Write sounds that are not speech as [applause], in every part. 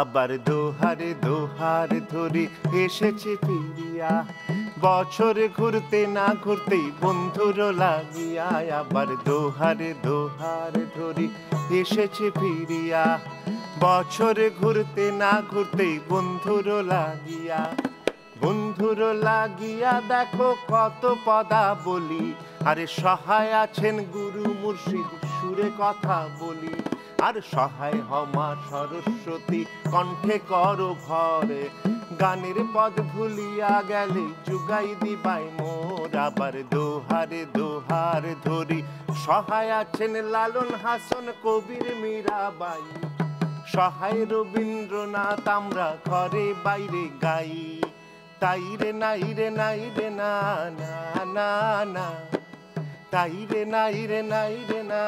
আবার দোহারে দোহার ধরে এসেছে ফিরিয়া বছর ঘুরতে না ঘুরতেই বন্ধুর লাগিয়া আবার দোহারে দোহার ধরে এসেছে ফিরিয়া বছর ঘুরতে না ঘুরতেই বন্ধুর লাগিয়া বন্ধুর লাগিয়া দেখো কত পদা বলি আরে সহায় আছেন গুরু মুর্শিদ সুরে কথা বলি আর সহায় হমা সরস্বতী কণ্ঠে কর ঘরে গানের পদ ভুলিয়া গেলে যুগাই দিবাই মোর আবার দোহারে দোহার ধরি সহায় আছেন লালন হাসন কবির মীরাবাই সহায় রবীন্দ্রনাথ আমরা ঘরে বাইরে গাই তাই রে নাই রে নাই রে না না না না তাই রে নাই রে নাই রে না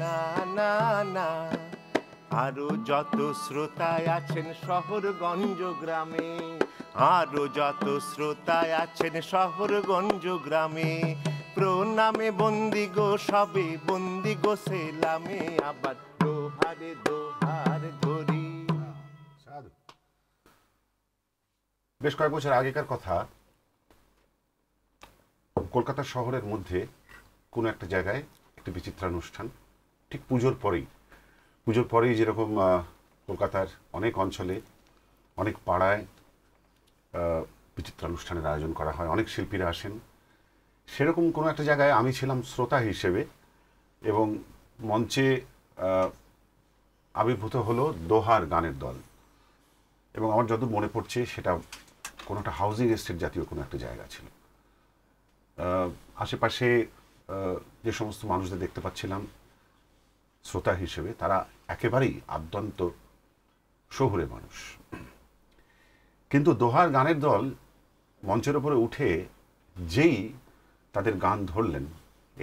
না না না আরো যত শ্রোতায় আছেন শহর গঞ্জ গ্রামে আরো যত শ্রোতায় আছেন শহর গঞ্জ গ্রামে প্রণামে বন্দি গো সবে বন্দি গো সেলামে আবার দোহারে দোহার ধরি বেশ কয়েক বছর আগেকার কথা কলকাতা শহরের মধ্যে কোনো একটা জায়গায় একটি বিচিত্রানুষ্ঠান ঠিক পুজোর পরেই পুজোর পরেই যেরকম কলকাতার অনেক অঞ্চলে অনেক পাড়ায় বিচিত্রানুষ্ঠানের আয়োজন করা হয় অনেক শিল্পীরা আসেন সেরকম কোনো একটা জায়গায় আমি ছিলাম শ্রোতা হিসেবে এবং মঞ্চে আবির্ভূত হলো দোহার গানের দল এবং আমার যত মনে পড়ছে সেটা কোনো একটা হাউজিং এস্টেট জাতীয় কোনো একটা জায়গা ছিল আশেপাশে যে সমস্ত মানুষদের দেখতে পাচ্ছিলাম শ্রোতা হিসেবে তারা একেবারেই আদ্যন্ত শহুরে মানুষ কিন্তু দোহার গানের দল মঞ্চের ওপরে উঠে যেই তাদের গান ধরলেন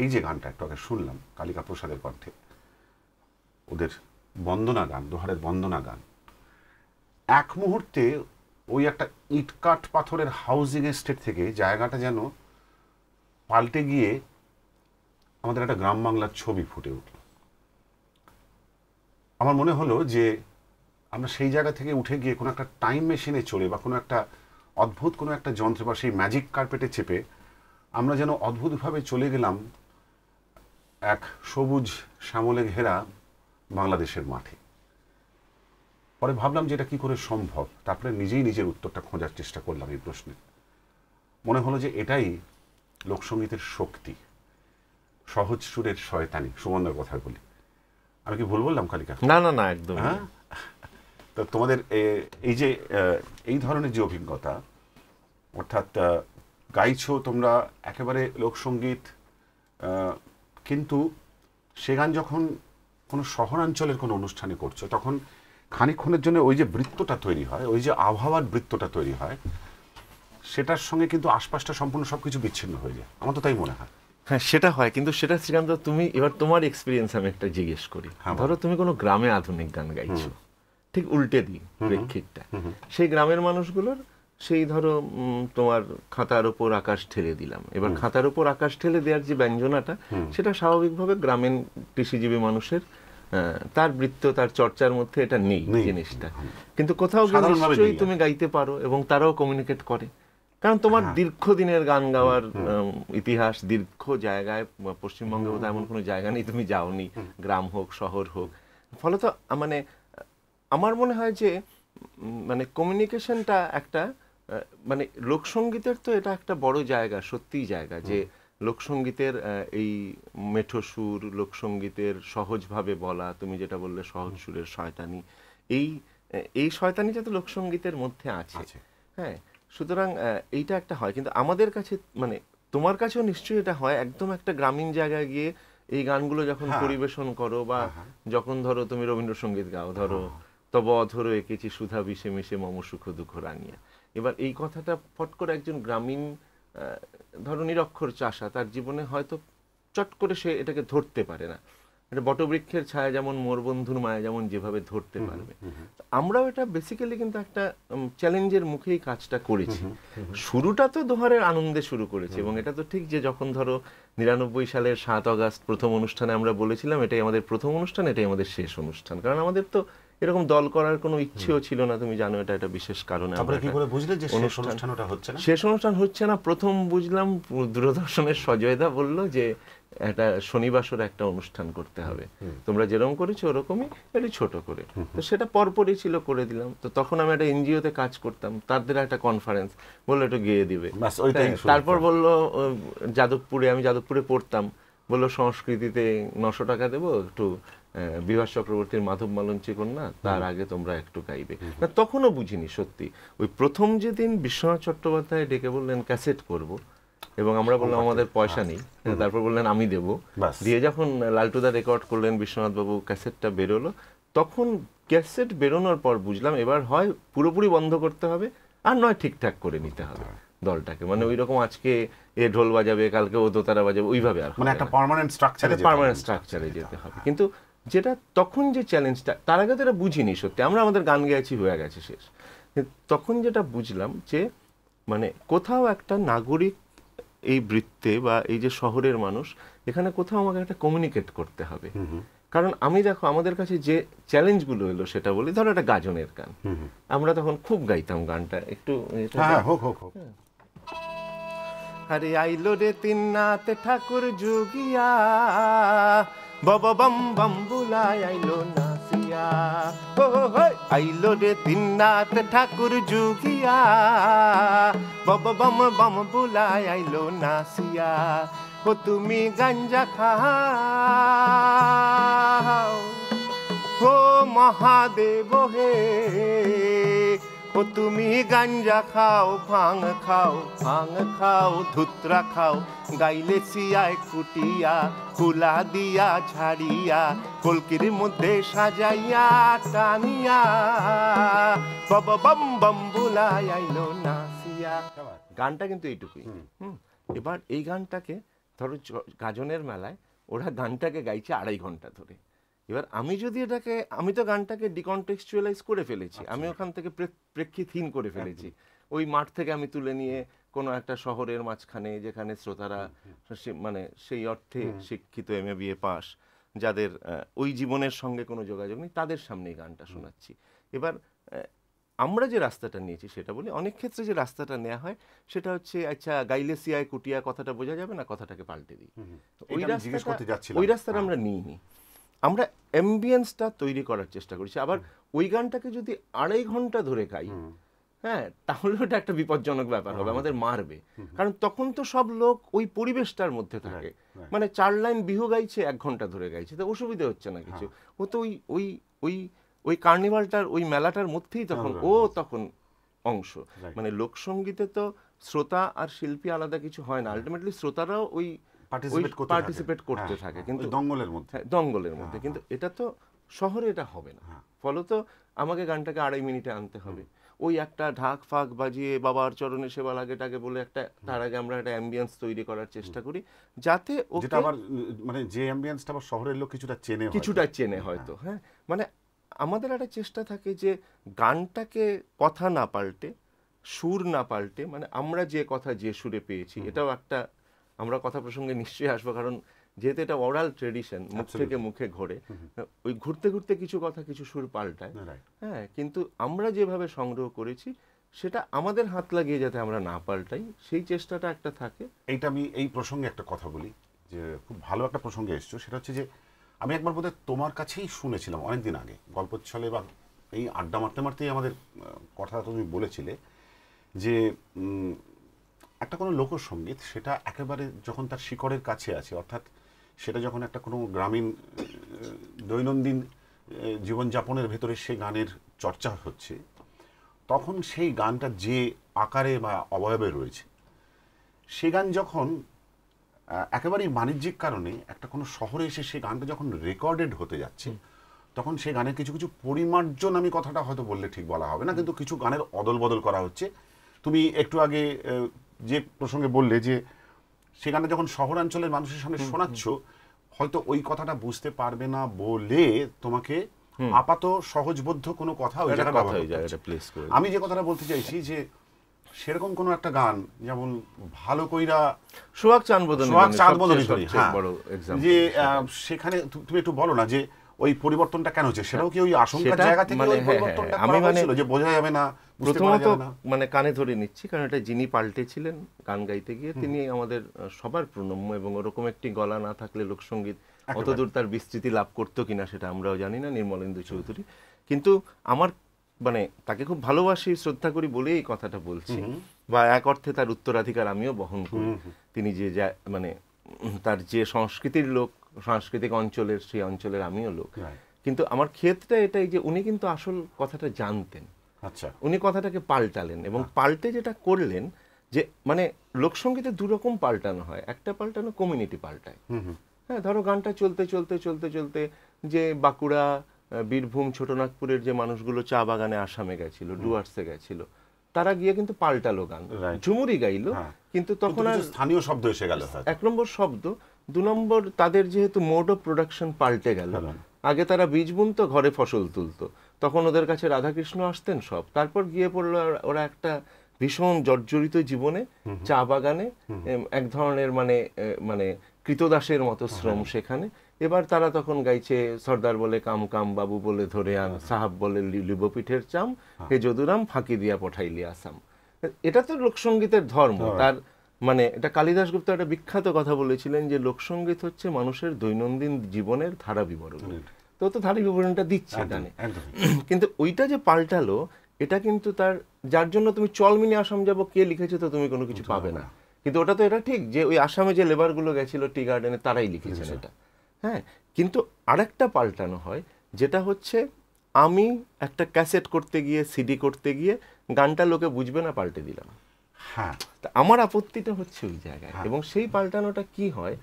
এই যে গানটা একটু আগে শুনলাম কালিকা প্রসাদের কণ্ঠে ওদের বন্দনা গান দোহারের বন্দনা গান এক মুহূর্তে ওই একটা ইটকাট পাথরের হাউজিং এস্টেট থেকে জায়গাটা যেন পাল্টে গিয়ে আমাদের একটা গ্রাম বাংলার ছবি ফুটে উঠল আমার মনে হলো যে আমরা সেই জায়গা থেকে উঠে গিয়ে কোনো একটা টাইম মেশিনে চড়ে বা কোনো একটা অদ্ভুত কোনো একটা যন্ত্রে বা সেই ম্যাজিক কার্পেটে চেপে আমরা যেন অদ্ভুতভাবে চলে গেলাম এক সবুজ শ্যামলে ঘেরা বাংলাদেশের মাঠে পরে ভাবলাম যে এটা কী করে সম্ভব তারপরে নিজেই নিজের উত্তরটা খোঁজার চেষ্টা করলাম এই প্রশ্নে মনে হলো যে এটাই লোকসঙ্গীতের শক্তি সহজ সুরের শয়তানি সুমন্দার কথা বলি আমি কি ভুল বললাম কালিকা না না না একদম হ্যাঁ তো তোমাদের এই যে এই ধরনের যে অভিজ্ঞতা অর্থাৎ গাইছো তোমরা একেবারে লোকসঙ্গীত কিন্তু সে গান যখন কোনো শহরাঞ্চলের কোনো অনুষ্ঠানে করছো তখন খানিক্ষণের জন্য ওই যে বৃত্তটা তৈরি হয় ওই যে আবহাওয়ার বৃত্তটা তৈরি হয় সেটার সঙ্গে কিন্তু আশপাশটা সম্পূর্ণ সব কিছু বিচ্ছিন্ন হয়ে যায় আমার তো তাই মনে হয় হ্যাঁ সেটা হয় কিন্তু সেটা শ্রীকান্ত তুমি এবার তোমার এক্সপিরিয়েন্স আমি একটা জিজ্ঞেস করি হ্যাঁ, ধরো তুমি কোনো গ্রামে আধুনিক গান গাইছো ঠিক উল্টে দিই প্রেক্ষিতটা সেই গ্রামের মানুষগুলোর সেই ধরো তোমার খাতার ওপর আকাশ ঠেলে দিলাম এবার খাতার ওপর আকাশ ঠেলে দেওয়ার যে ব্যঞ্জনাটা সেটা স্বাভাবিকভাবে গ্রামীণ কৃষিজীবী মানুষের তার বৃত্ত তার চর্চার মধ্যে এটা নেই জিনিসটা কিন্তু কোথাও গিয়ে নিশ্চয়ই তুমি গাইতে পারো এবং তারাও কমিউনিকেট করে কারণ তোমার হ্যাঁ। দীর্ঘদিনের গান গাওয়ার ইতিহাস দীর্ঘ জায়গায় পশ্চিমবঙ্গে বোধহয় এমন কোনো জায়গা নেই তুমি যাওনি গ্রাম হোক শহর হোক ফলত মানে আমার মনে হয় যে মানে কমিউনিকেশনটা একটা মানে লোকসঙ্গীতের তো এটা একটা বড় জায়গা সত্যিই জায়গা যে লোকসঙ্গীতের এই মেঠো সুর লোকসঙ্গীতের সহজভাবে বলা তুমি যেটা বললে সহজ সুরের শয়তানি এই এই শয়তানিটা তো লোকসঙ্গীতের মধ্যে আছে হ্যাঁ সুতরাং এইটা একটা হয় কিন্তু আমাদের কাছে মানে তোমার কাছেও নিশ্চয়ই এটা হয় একদম একটা গ্রামীণ জায়গায় গিয়ে এই গানগুলো যখন হ্যাঁ। পরিবেশন করো বা হ্যাঁ, হ্যাঁ। যখন ধরো তুমি রবীন্দ্রসঙ্গীত গাও ধরো তব অধরো এঁকেছি সুধা বিষে মিশে মম সুখ দুঃখ রাঙিয়া এবার এই কথাটা ফট করে একজন গ্রামীণ ধরো নিরক্ষর চাষা তার জীবনে হয়তো চট করে সে এটাকে ধরতে পারে না এটা বটবৃক্ষের ছায়া যেমন মোর বন্ধুর মায়া যেমন যেভাবে ধরতে পারবে আমরাও এটা বেসিক্যালি কিন্তু একটা চ্যালেঞ্জের মুখেই কাজটা করেছি শুরুটা তো দোহারের আনন্দে শুরু করেছি এবং এটা তো ঠিক যে যখন ধরো নিরানব্বই সালের সাত অগাস্ট প্রথম অনুষ্ঠানে আমরা বলেছিলাম এটাই আমাদের প্রথম অনুষ্ঠান এটাই আমাদের শেষ অনুষ্ঠান কারণ আমাদের তো এরকম দল করার কোনো ইচ্ছেও ছিল না তুমি জানো এটা একটা বিশেষ কারণে আমরা বুঝলে যে শেষ অনুষ্ঠান হচ্ছে না শেষ অনুষ্ঠান হচ্ছে না প্রথম বুঝলাম দূরদর্শনের সজয়দা বলল যে একটা শনিবাসর একটা অনুষ্ঠান করতে হবে তোমরা যেরকম করেছো ওরকমই একটু ছোট করে তো সেটা পরপরই ছিল করে দিলাম তো তখন আমি একটা এনজিওতে কাজ করতাম তাদের একটা কনফারেন্স বললো একটু গিয়ে দিবে তারপর বলল যাদবপুরে আমি যাদবপুরে পড়তাম বললো সংস্কৃতিতে নশো টাকা দেবো একটু বিভাস চক্রবর্তীর মাধব মালন না তার আগে তোমরা একটু গাইবে না তখনও বুঝিনি সত্যি ওই প্রথম যেদিন বিশ্বনাথ চট্টোপাধ্যায় ডেকে বললেন ক্যাসেট করবো এবং আমরা বললাম আমাদের পয়সা আচ্ছা। নেই তারপর বললেন আমি দেব দিয়ে যখন লালটুদা রেকর্ড করলেন বিশ্বনাথ বাবু ক্যাসেটটা বেরোলো তখন ক্যাসেট বেরোনোর পর বুঝলাম এবার হয় পুরোপুরি বন্ধ করতে হবে আর নয় ঠিকঠাক করে নিতে হবে আচ্ছা। দলটাকে মানে ওই রকম আজকে এ ঢোল বাজাবে কালকে ও দোতারা বাজাবে ওইভাবে আর মানে একটা পার্মানেন্ট স্ট্রাকচারে পার্মানেন্ট স্ট্রাকচারে যেতে হবে কিন্তু যেটা তখন যে চ্যালেঞ্জটা তার আগে তো এটা বুঝিনি সত্যি আমরা আমাদের গান গেয়েছি হয়ে গেছে শেষ তখন যেটা বুঝলাম যে মানে কোথাও একটা নাগরিক এই বৃত্তে বা এই যে শহরের মানুষ এখানে কোথাও আমাকে একটা কমিউনিকেট করতে হবে কারণ আমি দেখো আমাদের কাছে যে চ্যালেঞ্জগুলো এলো সেটা বলি ধরো একটা গাজনের গান আমরা তখন খুব গাইতাম গানটা একটু হ্যাঁ, হ্যাঁ, হোক হোক হোক হ্যাঁ। আরে আইলো রে তিন্নাথ ঠাকুর যোগিয়া বব বম বম বুলাই আইলো নাসিয়া ও আইলো রে দিননাথ ঠাকুর জুগিয়া বব বম বম বুলাই আইলো নাসিয়া ও তুমি গাঞ্জা খাও ও মহাদেব হে ও তুমি গাঞ্জা খাও ভাঙ খাও ভাঙ খাও ধুত্রা খাও গাইলে সিয়ায় কুটিয়া কুলা দিয়া ছাড়িয়া কলকির মধ্যে সাজাইয়া টানিয়া বব বম বম বুলাই আইলো নাসিয়া গানটা কিন্তু এইটুকুই এবার এই গানটাকে ধরো গাজনের মেলায় ওরা গানটাকে গাইছে আড়াই ঘন্টা ধরে এবার আমি যদি এটাকে আমি তো গানটাকে ডিকনটেক্সচুয়ালাইজ করে ফেলেছি আচ্ছা। আমি ওখান থেকে প্রেক্ষিতহীন করে ফেলেছি ওই মাঠ থেকে আমি তুলে নিয়ে কোনো একটা শহরের মাঝখানে যেখানে শ্রোতারা মানে সেই অর্থে শিক্ষিত এম এ বিএ পাস যাদের ওই জীবনের সঙ্গে কোনো যোগাযোগ নেই তাদের সামনে এই গানটা শোনাচ্ছি এবার আমরা যে রাস্তাটা নিয়েছি সেটা বলি অনেক ক্ষেত্রে যে রাস্তাটা নেওয়া হয় সেটা হচ্ছে আচ্ছা গাইলেসিয়ায় কুটিয়া কথাটা বোঝা যাবে না কথাটাকে পাল্টে দিই ওই রাস্তা ওই রাস্তাটা হ্যাঁ। আমরা নিইনি আমরা অ্যাম্বিয়েন্সটা তৈরি করার চেষ্টা করছি আবার ওই গানটাকে যদি আড়াই ঘন্টা ধরে গাই হ্যাঁ তাহলে ওটা একটা বিপজ্জনক ব্যাপার হবে আমাদের মারবে কারণ তখন তো সব লোক ওই পরিবেশটার মধ্যে থাকে মানে চার লাইন বিহু গাইছে এক ঘন্টা ধরে গাইছে তো অসুবিধা হচ্ছে না কিছু হ্যাঁ। ও তো ওই ওই ওই ওই কার্নিভালটার ওই মেলাটার মধ্যেই তখন হ্যাঁ, ও হ্যাঁ। তখন অংশ মানে লোকসঙ্গীতে তো শ্রোতা আর শিল্পী আলাদা কিছু হয় না আলটিমেটলি শ্রোতারাও ওই পার্টিসিপেট করতে থাকে হ্যাঁ, হ্যাঁ, কিন্তু দঙ্গলের মধ্যে হ্যাঁ, দঙ্গলের মধ্যে কিন্তু এটা তো শহরে এটা হবে না ফলত আমাকে গানটাকে আড়াই মিনিটে আনতে হবে ওই একটা ঢাক ফাঁক বাজিয়ে বাবার চরণে সেবা লাগে টাকে বলে একটা তার আগে আমরা একটা অ্যাম্বিয়েন্স তৈরি করার চেষ্টা করি যাতে যেটা আবার মানে যে অ্যাম্বিয়েন্সটা আবার শহরের লোক কিছুটা চেনে কিছুটা চেনে হয়তো হ্যাঁ মানে আমাদের একটা চেষ্টা থাকে যে গানটাকে কথা না পাল্টে সুর না পাল্টে মানে আমরা যে কথা যে সুরে পেয়েছি এটাও একটা আমরা কথা প্রসঙ্গে নিশ্চয়ই আসবো কারণ যেহেতু এটা ওরাল ট্রেডিশন মুখ থেকে মুখে ঘোরে ওই ঘুরতে ঘুরতে কিছু কথা কিছু সুর পাল্টায় হ্যাঁ কিন্তু আমরা যেভাবে সংগ্রহ করেছি সেটা আমাদের হাত লাগিয়ে যাতে আমরা না পাল্টাই সেই চেষ্টাটা একটা থাকে এইটা আমি এই প্রসঙ্গে একটা কথা বলি যে খুব ভালো একটা প্রসঙ্গে এসছো সেটা হচ্ছে যে আমি একবার বোধহয় তোমার কাছেই শুনেছিলাম অনেকদিন আগে গল্প ছলে বা এই আড্ডা মারতে মারতেই আমাদের কথা তুমি বলেছিলে যে একটা কোনো লোকসঙ্গীত সেটা একেবারে যখন তার শিকড়ের কাছে আছে অর্থাৎ সেটা যখন একটা কোনো গ্রামীণ দৈনন্দিন জীবনযাপনের ভেতরে সেই গানের চর্চা হচ্ছে তখন সেই গানটা যে আকারে বা অবয়বে রয়েছে সে গান যখন একেবারেই বাণিজ্যিক কারণে একটা কোনো শহরে এসে সেই গানটা যখন রেকর্ডেড হতে যাচ্ছে তখন সেই গানের কিছু কিছু পরিমার্জন আমি কথাটা হয়তো বললে ঠিক বলা হবে না কিন্তু কিছু গানের অদল বদল করা হচ্ছে তুমি একটু আগে যে প্রসঙ্গে বললে যে সেখানে যখন শহরাঞ্চলের মানুষের সামনে শোনাচ্ছ হয়তো ওই কথাটা বুঝতে পারবে না বলে তোমাকে আপাত সহজবদ্ধ কোনো কথা ওই জায়গায় আমি যে কথাটা বলতে চাইছি যে সেরকম কোন একটা গান যেমন ভালো কইরা সোহাগ চাঁদ বদল সোহাগ মানে চাঁদ বদল হ্যাঁ। যে সেখানে তুমি একটু বলো না যে ওই পরিবর্তনটা কেন হচ্ছে সেটাও কি ওই আশঙ্কার জায়গা থেকে মানে ওই হ্যাঁ, হ্যাঁ, পরিবর্তনটা হ্যাঁ। আমি মানে যে বোঝা যাবে না প্রথমত মানে কানে ধরে নিচ্ছি কারণ এটা যিনি পাল্টেছিলেন গান গাইতে গিয়ে তিনি আমাদের সবার প্রণম্য এবং ওরকম একটি গলা না থাকলে লোকসঙ্গীত অতদূর তার বিস্তৃতি লাভ করতো কিনা সেটা আমরাও জানি না নির্মলেন্দু চৌধুরী কিন্তু আমার মানে তাকে খুব ভালোবাসি শ্রদ্ধা করি বলেই এই কথাটা বলছি বা এক অর্থে তার উত্তরাধিকার আমিও বহন করি তিনি যে মানে তার যে সংস্কৃতির লোক সাংস্কৃতিক অঞ্চলের সেই অঞ্চলের আমিও লোক কিন্তু আমার ক্ষেত্রটা এটাই যে উনি কিন্তু আসল কথাটা জানতেন আচ্ছা উনি কথাটাকে পাল্টালেন এবং হ্যাঁ। পাল্টে যেটা করলেন যে মানে লোকসঙ্গীতে দুরকম পাল্টানো হয় একটা পাল্টানো কমিউনিটি পাল্টায় হ্যাঁ ধরো গানটা চলতে চলতে চলতে চলতে যে বাঁকুড়া বীরভূম ছোটনাগপুরের যে মানুষগুলো চা বাগানে আসামে গেছিল ডুয়ার্সে গেছিল তারা গিয়ে কিন্তু পাল্টালো গান ঝুমুরি গাইলো হ্যাঁ। কিন্তু তখন আর স্থানীয় শব্দ এসে গেল এক নম্বর শব্দ দু নম্বর তাদের যেহেতু মোড অফ প্রোডাকশন পাল্টে গেল হ্যাঁ, হ্যাঁ। আগে তারা বীজ বুনতো ঘরে ফসল তুলতো তখন ওদের কাছে রাধাকৃষ্ণ আসতেন সব তারপর গিয়ে পড়লো ওরা একটা ভীষণ জর্জরিত জীবনে চা বাগানে এক ধরনের মানে মানে কৃতদাসের মতো হ্যাঁ, শ্রম সেখানে এবার তারা তখন গাইছে সর্দার বলে কাম কাম বাবু বলে ধরে আন সাহাব বলে লিবপিঠের চাম হে যদুরাম ফাঁকি দিয়া পঠাইলি আসাম এটা তো লোকসঙ্গীতের ধর্ম তার মানে এটা কালিদাস গুপ্ত একটা বিখ্যাত কথা বলেছিলেন যে লোকসঙ্গীত হচ্ছে মানুষের দৈনন্দিন জীবনের ধারা বিবরণ তো তো ধারা বিবরণটা দিচ্ছে এখানে [clears throat] কিন্তু ওইটা যে পাল্টালো এটা কিন্তু তার যার জন্য তুমি চলমিনি আসাম যাবো কে লিখেছে তো তুমি কোনো কিছু পাবে না কিন্তু ওটা তো এটা ঠিক যে ওই আসামে যে লেবারগুলো গেছিল টি গার্ডেনে তারাই লিখেছেন এটা হ্যাঁ কিন্তু আরেকটা পাল্টানো হয় যেটা হচ্ছে আমি একটা ক্যাসেট করতে গিয়ে সিডি করতে গিয়ে গানটা লোকে বুঝবে না পাল্টে দিলাম হ্যাঁ তা আমার আপত্তিটা হচ্ছে ওই জায়গায় হ্যাঁ। এবং সেই পাল্টানোটা কি হয়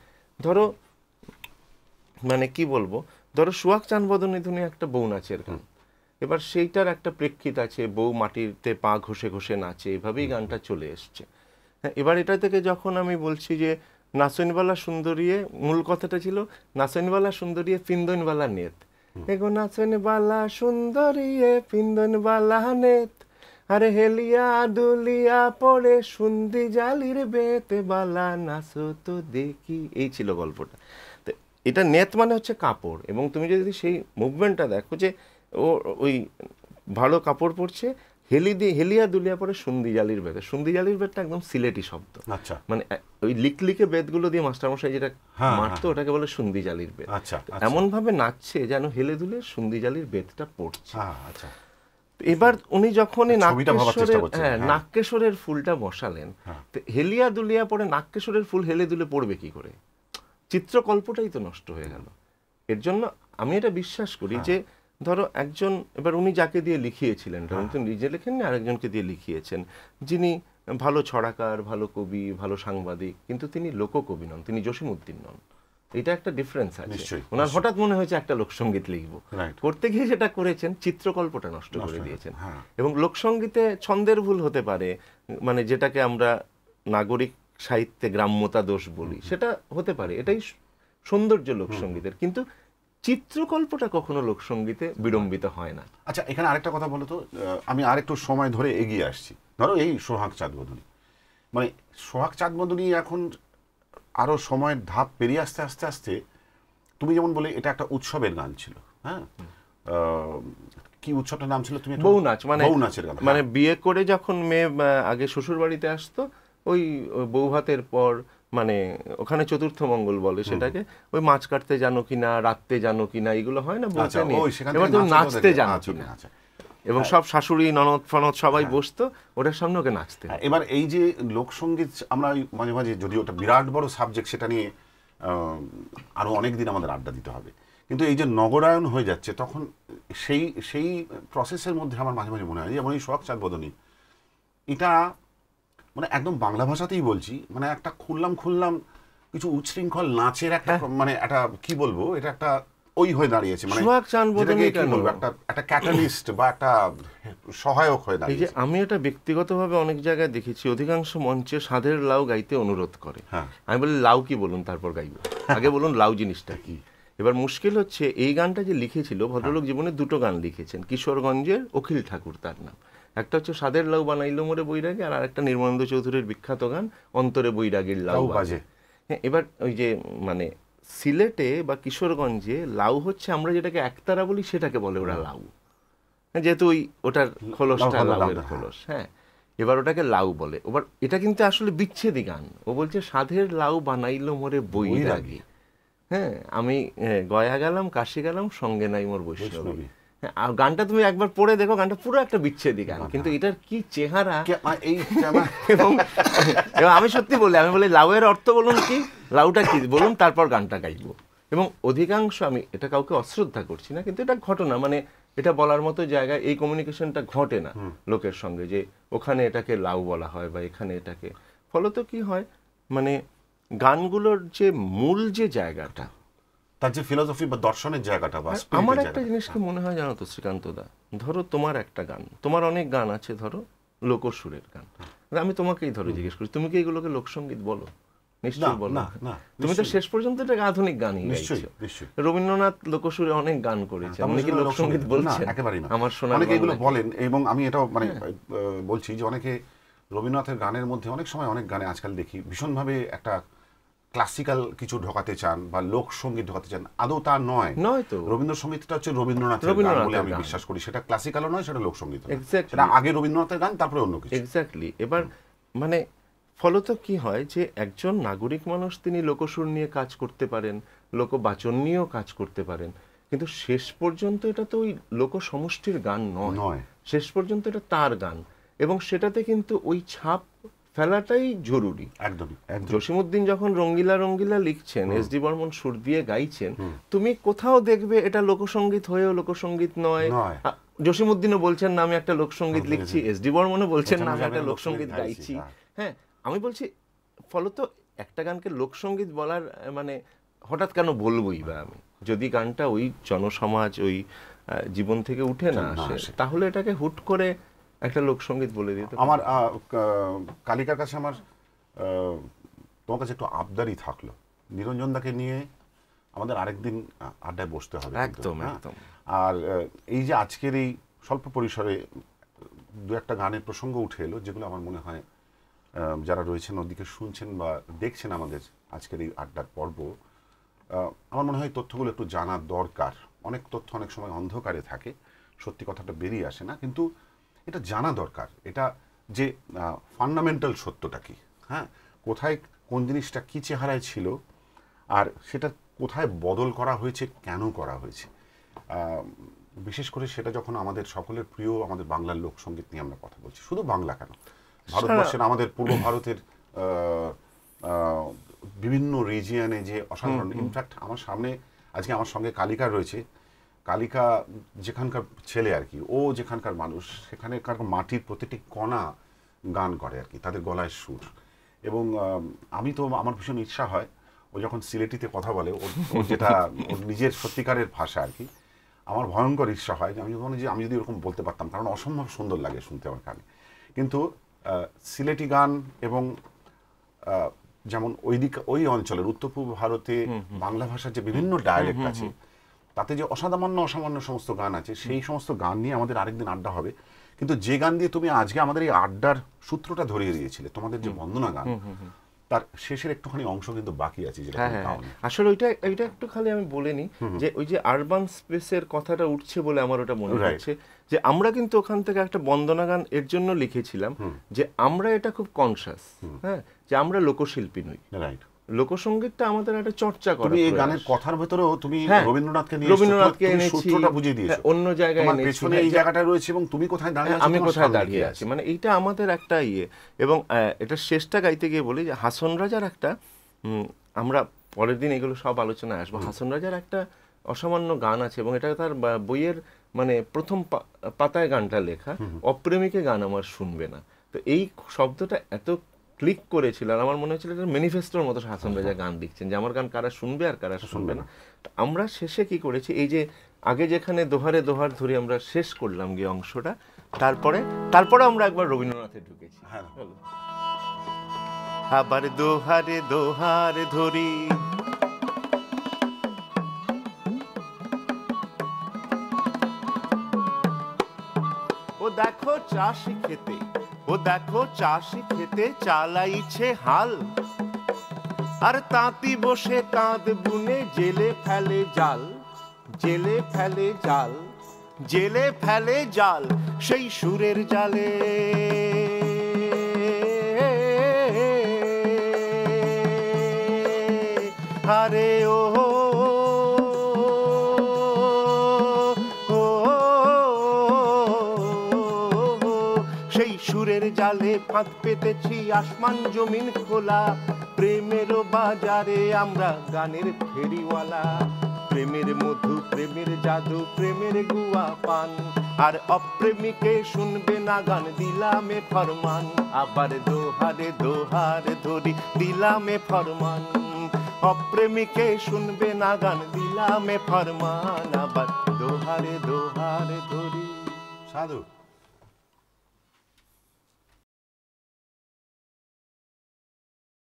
ধরো মানে কি বলবো ধরো সুয়াক বদনে ধুনি একটা বউ নাচের গান এবার সেইটার একটা প্রেক্ষিত আছে বউ মাটিতে পা ঘষে ঘষে নাচে এভাবেই গানটা চলে এসছে হ্যাঁ এবার এটা থেকে যখন আমি বলছি যে নাসনবালা সুন্দরী মূল কথাটা ছিল নাসইনবালা সুন্দরী ফিন্দনবালা নেত এগো নাচনবালা সুন্দরী ফিন্দনবালা নেত আর হেলিয়া দুলিয়া পরে সুন্দি জালির বেতে বালা নাচো তো দেখি এই ছিল গল্পটা তো এটা নেত মানে হচ্ছে কাপড় এবং তুমি যদি সেই মুভমেন্টটা দেখো যে ও ওই ভালো কাপড় পরছে হেলি দিয়ে হেলিয়া দুলিয়া পরে সুন্দি জালির বেদ সুন্দি জালির বেদটা একদম সিলেটি শব্দ আচ্ছা মানে ওই লিকলিকে বেদগুলো দিয়ে মাস্টারমশাই যেটা হ্যাঁ, হ্যাঁ। মারতো ওটাকে বলে সুন্দি জালির বেদ আচ্ছা, আচ্ছা। এমন ভাবে নাচছে যেন হেলে দুলে সুন্দি জালির বেদটা পড়ছে হ্যাঁ, আচ্ছা এবার উনি যখন নাকেশ্বরের হ্যাঁ, হ্যাঁ। নাকেশ্বরের ফুলটা বসালেন হ্যাঁ। হেলিয়া দুলিয়া পরে নাকেশ্বরের ফুল হেলে দুলে পড়বে কি করে চিত্রকল্পটাই তো নষ্ট হয়ে গেল এর জন্য আমি এটা বিশ্বাস করি হ্যাঁ। যে ধরো একজন এবার উনি যাকে দিয়ে লিখিয়েছিলেন উনি তো নিজে লেখেননি আরেকজনকে দিয়ে লিখিয়েছেন যিনি ভালো ছড়াকার ভালো কবি ভালো সাংবাদিক কিন্তু তিনি লোককবি নন তিনি জসীম উদ্দিন নন এটা একটা ডিফারেন্স আছে ওনার হঠাৎ মনে হয়েছে একটা লোকসঙ্গীত লিখব করতে গিয়ে যেটা করেছেন চিত্রকল্পটা নষ্ট করে দিয়েছেন হ্যাঁ। এবং লোকসঙ্গীতে ছন্দের ভুল হতে পারে মানে যেটাকে আমরা নাগরিক সাহিত্যে গ্রাম্যতা দোষ বলি সেটা হতে পারে এটাই সৌন্দর্য লোকসঙ্গীতের কিন্তু চিত্রকল্পটা কখনো লোকসঙ্গীতে বিড়ম্বিত হয় না আচ্ছা এখানে আরেকটা কথা বলো তো আমি আরেকটু সময় ধরে এগিয়ে আসছি ধরো এই সোহাগ চাঁদ মানে সোহাগ চাঁদ এখন আরও সময়ের ধাপ পেরিয়ে আসতে আস্তে আস্তে তুমি যেমন বলে এটা একটা উৎসবের গান ছিল হ্যাঁ কি উৎসবটার নাম ছিল তুমি বউ নাচ মানে বউ নাচের গান মানে হ্যাঁ। বিয়ে করে যখন মেয়ে আগে শ্বশুর বাড়িতে আসতো ওই বউ ভাতের পর মানে ওখানে চতুর্থ মঙ্গল বলে সেটাকে ওই মাছ কাটতে জানো কিনা রাখতে জানো কিনা এগুলো হয় না বলতে আচ্ছা, নিয়ে নাচতে জানো আচ্ছা, কিনা আচ্ছা। এবং হ্যাঁ। সব শাশুড়ি ননদ ফনদ সবাই হ্যাঁ। বসতো ওটার সামনে ওকে নাচতে হ্যাঁ, এবার এই যে লোকসঙ্গীত আমরা মাঝে মাঝে যদি ওটা বিরাট বড় সাবজেক্ট সেটা নিয়ে আরও অনেক দিন আমাদের আড্ডা দিতে হবে কিন্তু এই যে নগরায়ন হয়ে যাচ্ছে তখন সেই সেই প্রসেসের মধ্যে আমার মাঝে মাঝে মনে হয় যেমন এই শখ চাঁদ বদনী এটা মানে একদম বাংলা ভাষাতেই বলছি মানে একটা খুললাম খুললাম কিছু উচ্ছৃঙ্খল নাচের একটা মানে একটা কি বলবো এটা একটা ওই হয়ে দাঁড়িয়েছে মানে সোহাগ চান বোধহয় বলবো একটা একটা ক্যাটালিস্ট বা একটা সহায়ক হয়ে দাঁড়িয়েছে আমি এটা ব্যক্তিগতভাবে অনেক জায়গায় দেখেছি অধিকাংশ মঞ্চে সাধের লাউ গাইতে অনুরোধ করে হ্যাঁ। আমি বলি লাউ কি বলুন তারপর গাইব আগে বলুন লাউ জিনিসটা কি এবার মুশকিল হচ্ছে এই গানটা যে লিখেছিল ভদ্রলোক হ্যাঁ। জীবনে দুটো গান লিখেছেন কিশোরগঞ্জের অখিল ঠাকুর তার নাম একটা হচ্ছে সাদের লাউ বানাইলো মোরে বৈরাগী আর আরেকটা নির্মানন্দ চৌধুরীর বিখ্যাত গান অন্তরে বৈরাগীর লাউ বাজে হ্যাঁ এবার ওই যে মানে সিলেটে বা কিশোরগঞ্জে লাউ হচ্ছে আমরা যেটাকে একতারা বলি সেটাকে বলে ওরা লাউ হ্যাঁ, যেহেতু ওই ওটার খোলসটা লাউয়ের হ্যাঁ। খোলস হ্যাঁ এবার ওটাকে লাউ বলে এবার এটা কিন্তু আসলে বিচ্ছেদি গান ও বলছে সাধের লাউ বানাইলো মোরে বই লাগে হ্যাঁ আমি গয়া গেলাম কাশি গেলাম সঙ্গে নাই মোর বৈষ্ণবী আর গানটা তুমি একবার পড়ে দেখো গানটা পুরো একটা বিচ্ছেদী গান কিন্তু এটার কি চেহারা এই এবং আমি সত্যি বলি আমি বলি লাউয়ের অর্থ বলুন কি লাউটা কি বলুন তারপর গানটা গাইবো এবং অধিকাংশ আমি এটা কাউকে অশ্রদ্ধা করছি না কিন্তু এটা ঘটনা মানে এটা বলার মতো জায়গায় এই কমিউনিকেশনটা ঘটে না লোকের সঙ্গে যে ওখানে এটাকে লাউ বলা হয় বা এখানে এটাকে ফলত কি হয় মানে গানগুলোর যে মূল যে জায়গাটা তার যে ফিলোসফি বা দর্শনের জায়গাটা বা আমার একটা জিনিস কি মনে হয় জানো তো শ্রীকান্ত দা ধরো তোমার একটা গান তোমার অনেক গান আছে ধরো লোকসুরের গান আমি তোমাকেই ধরো জিজ্ঞেস করি তুমি কি এগুলোকে লোকসঙ্গীত বলো তুমি তো শেষ পর্যন্ত এটা আধুনিক রবীন্দ্রনাথ লোকসুরে অনেক গান হ্যাঁ, করেছে আপনি কি লোকসঙ্গীত বলছেন না আমার শোনা অনেকে এগুলো বলেন এবং আমি এটাও মানে হ্যাঁ। বলছি যে অনেকে রবীন্দ্রনাথের গানের মধ্যে অনেক সময় অনেক গানে আজকাল দেখি ভীষণভাবে একটা ক্লাসিক্যাল কিছু ঢোকাতে চান বা লোকসঙ্গীত ঢোকাতে চান আদৌ তা নয় নয় তো রবীন্দ্রসঙ্গীতটা হচ্ছে রবীন্দ্রনাথের গান বলে আমি বিশ্বাস করি সেটা ক্লাসিক্যাল নয় সেটা লোকসঙ্গীত সেটা আগে রবীন্দ্রনাথের গান তারপরে অন্য কিছু এক্স্যাক্টলি এবার মানে ফলত কি হয় যে একজন নাগরিক মানুষ তিনি লোকসুর নিয়ে কাজ করতে পারেন লোকবাচন নিয়েও কাজ করতে পারেন কিন্তু শেষ পর্যন্ত এটা তো ওই লোক সমষ্টির গান নয় শেষ পর্যন্ত এটা তার গান এবং সেটাতে কিন্তু ওই ছাপ ফেলাটাই জরুরি একদম জসীমউদ্দিন যখন রঙ্গিলা রঙ্গিলা লিখছেন এস ডি বর্মন সুর দিয়ে গাইছেন তুমি কোথাও দেখবে এটা লোকসঙ্গীত হয়েও লোকসঙ্গীত নয় জসীমউদ্দিনও বলছেন না আমি একটা লোকসঙ্গীত লিখছি এস ডি বর্মনও বলছেন না আমি একটা লোকসঙ্গীত গাইছি হ্যাঁ।, হ্যাঁ আমি বলছি ফলত একটা গানকে লোকসঙ্গীত বলার মানে হঠাৎ কেন বলবোই বা আমি যদি গানটা ওই জনসমাজ ওই জীবন থেকে উঠে না আসে তাহলে এটাকে হুট করে একটা লোকসঙ্গীত বলে দিতে আমার কালিকার কাছে আমার তোমার কাছে একটু আবদারি থাকলো নিরঞ্জন দাকে নিয়ে আমাদের আরেকদিন আড্ডায় বসতে হবে একদম হ্যাঁ? একদম আর এই যে আজকের এই স্বল্প পরিসরে দু একটা গানের প্রসঙ্গ উঠে এলো যেগুলো আমার মনে হয় যারা রয়েছেন ওদিকে শুনছেন বা দেখছেন আমাদের আজকের এই আড্ডার পর্ব আমার মনে হয় তথ্যগুলো একটু জানা দরকার অনেক তথ্য অনেক সময় অন্ধকারে থাকে সত্যি কথাটা বেরিয়ে আসে না কিন্তু এটা জানা দরকার এটা যে ফান্ডামেন্টাল সত্যটা কি হ্যাঁ কোথায় কোন জিনিসটা কী চেহারায় ছিল আর সেটা কোথায় বদল করা হয়েছে কেন করা হয়েছে বিশেষ করে সেটা যখন আমাদের সকলের প্রিয় আমাদের বাংলার লোকসঙ্গীত নিয়ে আমরা কথা বলছি শুধু বাংলা কেন ভারতবর্ষের আমাদের পূর্ব ভারতের বিভিন্ন রিজিয়ানে যে অসাধারণ ইনফ্যাক্ট আমার সামনে আজকে আমার সঙ্গে কালিকা রয়েছে কালিকা যেখানকার ছেলে আর কি ও যেখানকার মানুষ সেখানেকার মাটির প্রতিটি কণা গান করে আর কি তাদের গলায় সুর এবং আমি তো আমার ভীষণ ইচ্ছা হয় ও যখন সিলেটিতে কথা বলে ওর যেটা ওর নিজের সত্যিকারের ভাষা আর কি আমার ভয়ঙ্কর ইচ্ছা হয় যে আমি যে আমি যদি ওরকম বলতে পারতাম কারণ অসম্ভব সুন্দর লাগে শুনতে আমার কানে কিন্তু সিলেটি গান এবং যেমন ওই দিক ওই অঞ্চলের উত্তর পূর্ব ভারতে বাংলা ভাষার যে বিভিন্ন ডায়ালেক্ট আছে তাতে যে অসাধান্য অসামান্য সমস্ত গান আছে সেই সমস্ত গান নিয়ে আমাদের আরেকদিন আড্ডা হবে কিন্তু যে গান দিয়ে তুমি আজকে আমাদের এই আড্ডার সূত্রটা ধরিয়ে দিয়েছিলে তোমাদের যে বন্দনা গান তার শেষের একটুখানি অংশ কিন্তু বাকি আছে হ্যাঁ, হ্যাঁ, হ্যাঁ। আসলে ওইটা এটা একটু খালি আমি বলে নিই যে ওই যে আরবান স্পেসের কথাটা উঠছে বলে আমার ওটা মনে হচ্ছে যে আমরা কিন্তু ওখান থেকে একটা বন্দনা গান এর জন্য লিখেছিলাম যে আমরা এটা খুব কনসাস হ্যাঁ যে আমরা লোকশিল্পী নই রাইট লোকসঙ্গীতটা আমাদের একটা চর্চা করা তুমি এই গানের কথার ভেতরেও তুমি হ্যাঁ, রবীন্দ্রনাথকে নিয়ে রবীন্দ্রনাথকে এনেছি সূত্রটা বুঝিয়ে দিয়েছো হ্যাঁ, অন্য জায়গায় এনেছি পেছনে হ্যাঁ, এই জায়গাটা রয়েছে এবং তুমি কোথায় দাঁড়িয়ে আছো আমি কোথায় দাঁড়িয়ে আছি মানে এইটা আমাদের একটা ইয়ে এবং এটা শেষটা গাইতে গিয়ে বলি যে হাসন রাজার একটা আমরা পরের দিন এগুলো সব আলোচনায় আসবো হাসন রাজার একটা অসামান্য গান আছে এবং এটা তার বইয়ের মানে প্রথম পাতায় গানটা লেখা অপ্রেমিকে গান আমার শুনবে না তো এই শব্দটা এত ক্লিক করেছিলেন আমার মনে হয়েছিল এটা ম্যানিফেস্টোর মতো হাসান রাজা গান দিচ্ছেন যে আমার গান কারা শুনবে আর কারা শুনবে না আমরা শেষে কি করেছি এই যে আগে যেখানে দোহারে দোহার ধরে আমরা শেষ করলাম গিয়ে অংশটা তারপরে তারপরে আমরা একবার রবীন্দ্রনাথে ঢুকেছি হ্যাঁ। আবার দোহারে দোহারে ধরি চাষি খেতে ও দেখো চাষি খেতে চালাইছে হাল আর তাঁতি বসে তাঁত বুনে জেলে ফেলে জাল জেলে ফেলে জাল জেলে ফেলে জাল সেই সুরের জালে আরে ও সেই সুরের জালে ফাঁদ পেতেছি আসমান জমিন খোলা প্রেমের বাজারে আমরা গানের ফেরিওয়ালা প্রেমের মধু প্রেমের জাদু প্রেমের গুয়া পান আর অপ্রেমিকে শুনবে না গান দিলামে ফরমান আবার দোহারে দোহার ধরি দিলামে ফরমান অপ্রেমিকে শুনবে না গান দিলামে ফরমান আবার দোহারে দোহারে ধরি সাধু